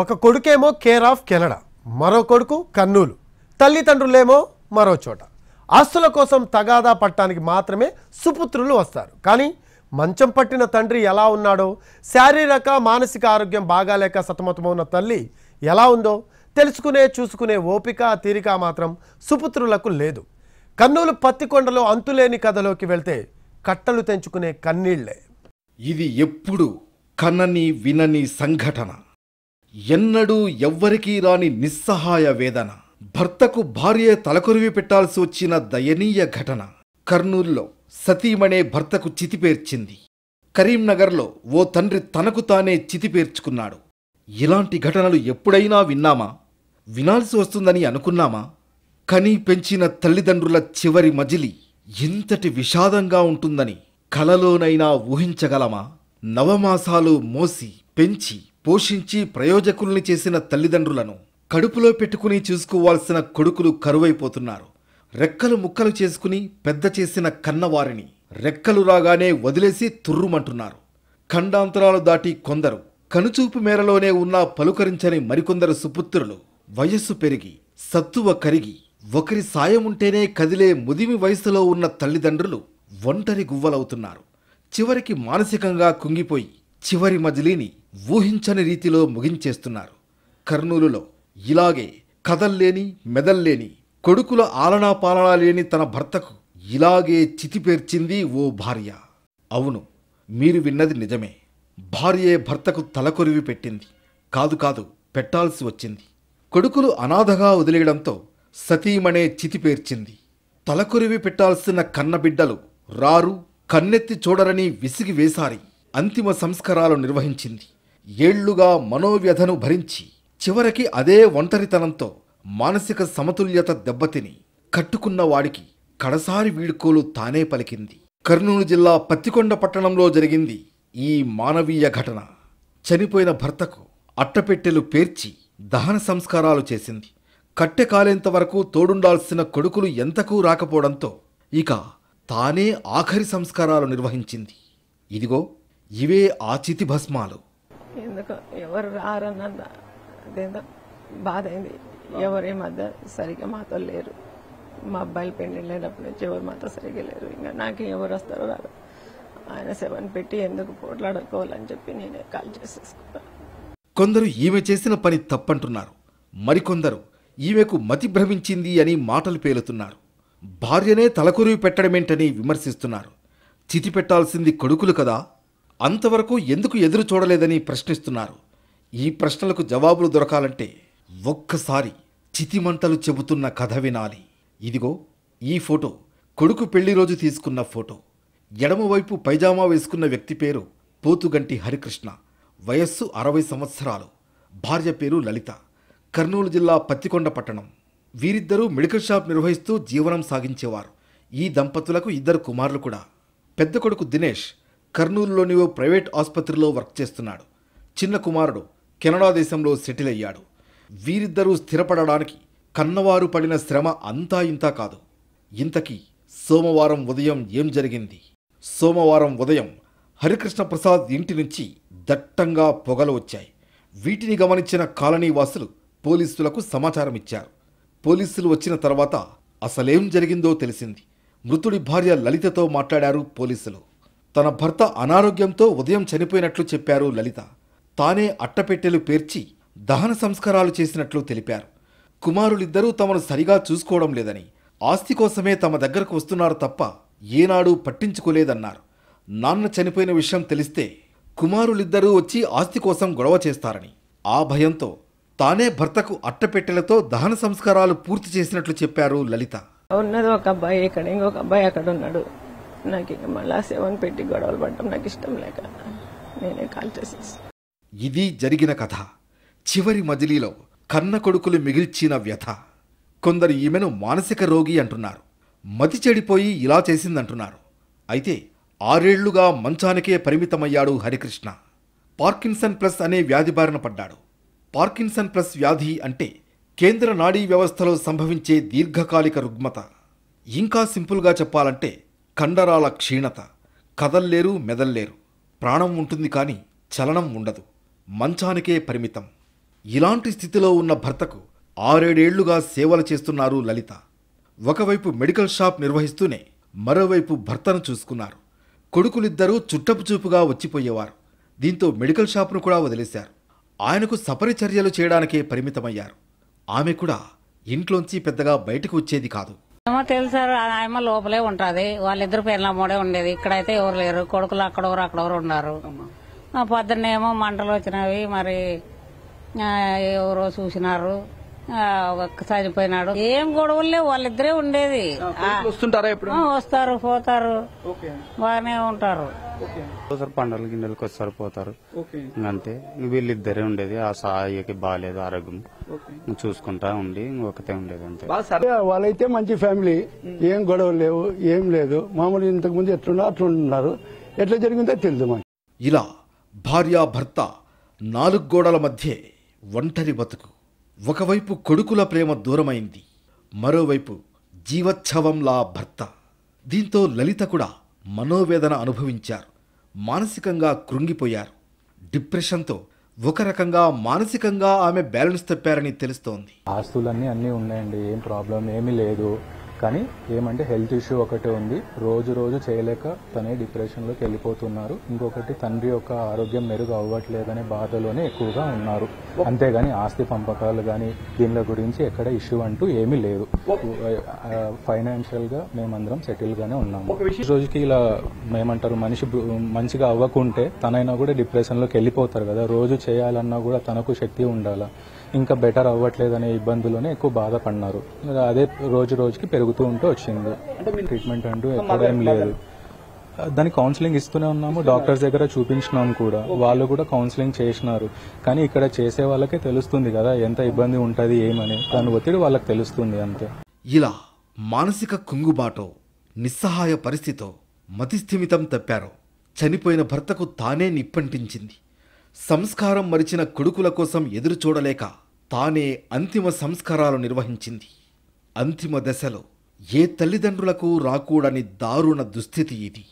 ఒక కొడుకేమో care of Canada మరో కొడుకు కర్నూలు తల్లిదండ్రులేమో మరో చోట ఆస్తుల కోసం తగాదా పట్టడానికి మాత్రమే సుపుత్రులు వస్తారు కానీ మంచం పట్టిన తండ్రి ఎలా ఉన్నాడో శారీరక మానసిక ఆరోగ్యం బాగాలేక సతమతమవున్న తల్లి ఎలా ఉందో తెలుసుకునే చూసుకునే ఓపిక తీరిక మాత్రం సుపుత్రులకు లేదు కన్నూలు పత్తికొండలో అంతులేని కథలోకి వెళ్తే కట్టలు తెంచుకునే కన్నీళ్లే ఇది ఎప్పుడు కన్నని వినని సంఘటన ఎన్నడూ ఎవ్వరికీ రాని నిస్సహాయ వేదన భర్తకు భార్య తలకొరివి పెట్టాల్సి వచ్చిన దయనీయ ఘటన కర్నూల్లో సతీమణే భర్తకు చితిపేర్చింది కరీంనగర్లో ఓ తండ్రి తనకు తానే చితిపేర్చుకున్నాడు ఇలాంటి ఘటనలు ఎప్పుడైనా విన్నామా వినాల్సి వస్తుందని అనుకున్నామా కని పెంచిన తల్లిదండ్రుల చివరి మజిలి ఇంతటి విషాదంగా ఉంటుందని కలలోనైనా ఊహించగలమా నవమాసాలు మోసి పెంచి పోషించి ప్రయోజకుల్ని చేసిన తల్లిదండ్రులను కడుపులో పెట్టుకుని చూసుకోవాల్సిన కొడుకులు కరువైపోతున్నారు రెక్కలు ముక్కలు చేసుకుని పెద్ద చేసిన కన్నవారిని రెక్కలు రాగానే వదిలేసి తుర్రుమంటున్నారు ఖండాంతరాలు దాటి కొందరు కనుచూపు మేరలోనే ఉన్నా పలుకరించని మరికొందరు సుపుత్రులు వయస్సు పెరిగి సత్తువ కరిగి ఒకరి సాయముంటేనే కదిలే ముదిమి వయసులో ఉన్న తల్లిదండ్రులు ఒంటరి గువ్వలవుతున్నారు చివరికి మానసికంగా కుంగిపోయి చివరి మజిలీని ఊహించని రీతిలో ముగించేస్తున్నారు కర్నూలులో ఇలాగే కథల్లేని మెదల్లేని కొడుకుల ఆలనా పాలనా లేని తన భర్తకు ఇలాగే చితిపేర్చింది ఓ భార్య అవును మీరు విన్నది నిజమే భార్యే భర్తకు తలకొరివి పెట్టింది కాదు కాదు పెట్టాల్సి వచ్చింది కొడుకులు అనాథగా వదిలేయడంతో సతీమణే చితిపేర్చింది తలకొరివి పెట్టాల్సిన కన్నబిడ్డలు రారు కన్నెత్తి చూడరని విసిగి వేసారి అంతిమ సంస్కారాలు నిర్వహించింది ఏళ్లుగా మనోవ్యధను భరించి చివరికి అదే ఒంటరితనంతో మానసిక సమతుల్యత దెబ్బతిని కట్టుకున్న వాడికి కడసారి వీడ్కోలు తానే పలికింది కర్నూలు జిల్లా పత్తికొండ పట్టణంలో జరిగింది ఈ మానవీయ ఘటన చనిపోయిన భర్తకు అట్టపెట్టెలు పేర్చి దహన సంస్కారాలు చేసింది కట్టె కాలేంత వరకు తోడుండాల్సిన కొడుకులు ఎంతకూ రాకపోవడంతో ఇక తానే ఆఖరి సంస్కారాలు నిర్వహించింది ఇదిగో ఇవే ఆచితి భస్మాలు ఎందుకు ఎవరు రారన్న అదేందో బాధ అయింది ఎవరే మధ్య సరిగ్గా మాతో లేరు మా అబ్బాయిలు పెళ్లి లేనప్పటి నుంచి ఎవరు మాతో సరిగ్గా లేరు ఇంకా నాకే ఎవరు వస్తారో రాదు ఆయన సెవెన్ పెట్టి ఎందుకు పోట్లాడుకోవాలని చెప్పి నేనే కాల్ చేసేసుకున్నాను కొందరు ఈమె చేసిన పని తప్పంటున్నారు మరికొందరు ఈమెకు మతి భ్రమించింది అని మాటలు పేలుతున్నారు భార్యనే తలకొరివి పెట్టడమేంటని విమర్శిస్తున్నారు చితి పెట్టాల్సింది కొడుకులు కదా అంతవరకు ఎందుకు ఎదురు చూడలేదని ప్రశ్నిస్తున్నారు ఈ ప్రశ్నలకు జవాబులు దొరకాలంటే ఒక్కసారి చితిమంటలు చెబుతున్న కథ వినాలి ఇదిగో ఈ ఫోటో కొడుకు పెళ్లి రోజు తీసుకున్న ఫోటో ఎడమవైపు పైజామా వేసుకున్న వ్యక్తి పేరు పోతుగంటి హరికృష్ణ వయస్సు అరవై సంవత్సరాలు భార్య పేరు లలిత కర్నూలు జిల్లా పత్తికొండ పట్టణం వీరిద్దరూ మెడికల్ షాప్ నిర్వహిస్తూ జీవనం సాగించేవారు ఈ దంపతులకు ఇద్దరు కుమారులు కూడా పెద్ద కొడుకు దినేష్ కర్నూలులోని ఓ ప్రైవేట్ ఆసుపత్రిలో వర్క్ చేస్తున్నాడు చిన్న కుమారుడు కెనడా దేశంలో సెటిల్ అయ్యాడు వీరిద్దరూ స్థిరపడడానికి కన్నవారు పడిన శ్రమ అంతా ఇంతా కాదు ఇంతకీ సోమవారం ఉదయం ఏం జరిగింది సోమవారం ఉదయం హరికృష్ణ ప్రసాద్ ఇంటి నుంచి దట్టంగా పొగలు వచ్చాయి వీటిని గమనించిన కాలనీ వాసులు పోలీసులకు సమాచారం ఇచ్చారు పోలీసులు వచ్చిన తర్వాత అసలేం జరిగిందో తెలిసింది మృతుడి భార్య లలితతో మాట్లాడారు పోలీసులు తన భర్త అనారోగ్యంతో ఉదయం చనిపోయినట్లు చెప్పారు లలిత తానే అట్టపెట్టెలు పేర్చి దహన సంస్కారాలు చేసినట్లు తెలిపారు కుమారులిద్దరూ తమను సరిగా చూసుకోవడం లేదని ఆస్తి కోసమే తమ దగ్గరకు వస్తున్నారు తప్ప ఏనాడు పట్టించుకోలేదన్నారు నాన్న చనిపోయిన విషయం తెలిస్తే కుమారులిద్దరూ వచ్చి ఆస్తి కోసం గొడవ చేస్తారని ఆ భయంతో తానే భర్తకు అట్టపెట్టెలతో దహన సంస్కారాలు పూర్తి చేసినట్లు చెప్పారు లలిత ఉన్నది ఒక అబ్బాయి ఇక్కడ ఇంకొక అబ్బాయి అక్కడ ఉన్నాడు నాకు ఇంకా మళ్ళా సేవన్ పెట్టి గొడవలు పడటం నాకు ఇష్టం లేక నేనే కాల్ చేసేసి ఇది జరిగిన కథ చివరి మజిలీలో కన్న కొడుకులు మిగిల్చిన వ్యథ కొందరు ఈమెను మానసిక రోగి అంటున్నారు మతి చెడిపోయి ఇలా చేసిందంటున్నారు అయితే ఆరేళ్లుగా మంచానికే పరిమితమయ్యాడు హరికృష్ణ పార్కిన్సన్ ప్లస్ అనే వ్యాధి బారిన పడ్డాడు పార్కిన్సన్ ప్లస్ వ్యాధి అంటే కేంద్ర నాడీ వ్యవస్థలో సంభవించే దీర్ఘకాలిక రుగ్మత ఇంకా సింపుల్గా చెప్పాలంటే కండరాల క్షీణత కదల్లేరు మెదల్లేరు ప్రాణం ఉంటుంది కానీ చలనం ఉండదు మంచానికే పరిమితం ఇలాంటి స్థితిలో ఉన్న భర్తకు ఆరేడేళ్లుగా సేవలు చేస్తున్నారు లలిత ఒకవైపు మెడికల్ షాప్ నిర్వహిస్తూనే మరోవైపు భర్తను చూసుకున్నారు కొడుకులిద్దరూ చుట్టపుచూపుగా వచ్చిపోయేవారు దీంతో మెడికల్ షాప్ను కూడా వదిలేశారు ఆయనకు సపరిచర్యలు చేయడానికే పరిమితమయ్యారు ఆమె కూడా ఇంట్లోంచి పెద్దగా బయటకు వచ్చేది కాదు ఏమో తెలుసు ఆయమ్మ లోపలే ఉంటుంది వాళ్ళిద్దరు పేర్లమ్మోడే ఉండేది ఇక్కడైతే ఎవరు లేరు కొడుకులు అక్కడెవరు అక్కడెవరు ఉన్నారు పొద్దున్నేమో మంటలు వచ్చినవి మరి ఎవరో చూసినారు చనిపోయినాడు ఏం గొడవలే వాళ్ళిద్దరే ఉండేది వస్తారు పోతారు బాగానే ఉంటారు పండుగల గిన్నెలకు వస్తారు పోతారు అంతే వీళ్ళిద్దరే ఉండేది ఆ సాయికి బాగాలేదు ఆరోగ్యం చూసుకుంటా ఉండి ఒకతే ఉండేది అంతే వాళ్ళైతే మంచి ఫ్యామిలీ ఏం గొడవలు లేవు ఏం లేదు మామూలు ఇంతకు ముందు ఎట్లున్నా అట్లున్నారు ఎట్లా జరిగిందో తెలియదు ఇలా ఇలా భార్యాభర్త నాలుగు గోడల మధ్య ఒంటరి బతుకు ఒకవైపు కొడుకుల ప్రేమ దూరమైంది మరోవైపు జీవోత్సవంలా భర్త దీంతో లలిత కూడా మనోవేదన అనుభవించారు మానసికంగా కృంగిపోయారు డిప్రెషన్తో ఒక రకంగా మానసికంగా ఆమె బ్యాలెన్స్ తప్పారని తెలుస్తోంది ఆస్తులన్నీ అన్నీ ఉన్నాయండి ఏం ప్రాబ్లం ఏమీ లేదు కానీ ఏమంటే హెల్త్ ఇష్యూ ఒకటి ఉంది రోజు రోజు చేయలేక తనే డిప్రెషన్లోకి వెళ్ళిపోతున్నారు ఇంకొకటి తండ్రి యొక్క ఆరోగ్యం మెరుగు అవ్వట్లేదనే బాధలోనే ఎక్కువగా ఉన్నారు అంతేగాని ఆస్తి పంపకాలు కానీ దీనిల గురించి ఎక్కడ ఇష్యూ అంటూ ఏమీ లేదు ఫైనాన్షియల్గా మేమందరం గానే ఉన్నాము రోజుకి ఇలా మేమంటారు మనిషి మంచిగా అవ్వకుంటే తనైనా కూడా డిప్రెషన్లోకి వెళ్ళిపోతారు కదా రోజు చేయాలన్నా కూడా తనకు శక్తి ఉండాలా ఇంకా బెటర్ అవ్వట్లేదనే ఇబ్బందులోనే ఎక్కువ బాధపడినారు అదే రోజు రోజుకి పెరుగు జరుగుతూ ఉంటూ వచ్చింది ట్రీట్మెంట్ అంటూ ఎక్కడ ఏం లేదు దాన్ని కౌన్సిలింగ్ ఇస్తూనే ఉన్నాము డాక్టర్స్ దగ్గర చూపించినాం కూడా వాళ్ళు కూడా కౌన్సిలింగ్ చేసినారు కానీ ఇక్కడ చేసే వాళ్ళకే తెలుస్తుంది కదా ఎంత ఇబ్బంది ఉంటుంది ఏమని దాని ఒత్తిడి వాళ్ళకి తెలుస్తుంది అంతే ఇలా మానసిక కుంగుబాటో నిస్సహాయ పరిస్థితో మతిస్థిమితం తప్పారో చనిపోయిన భర్తకు తానే నిప్పంటించింది సంస్కారం మరిచిన కొడుకుల కోసం ఎదురు చూడలేక తానే అంతిమ సంస్కారాలు నిర్వహించింది అంతిమ దశలో ఏ తల్లిదండ్రులకు రాకూడని దారుణ దుస్థితి ఇది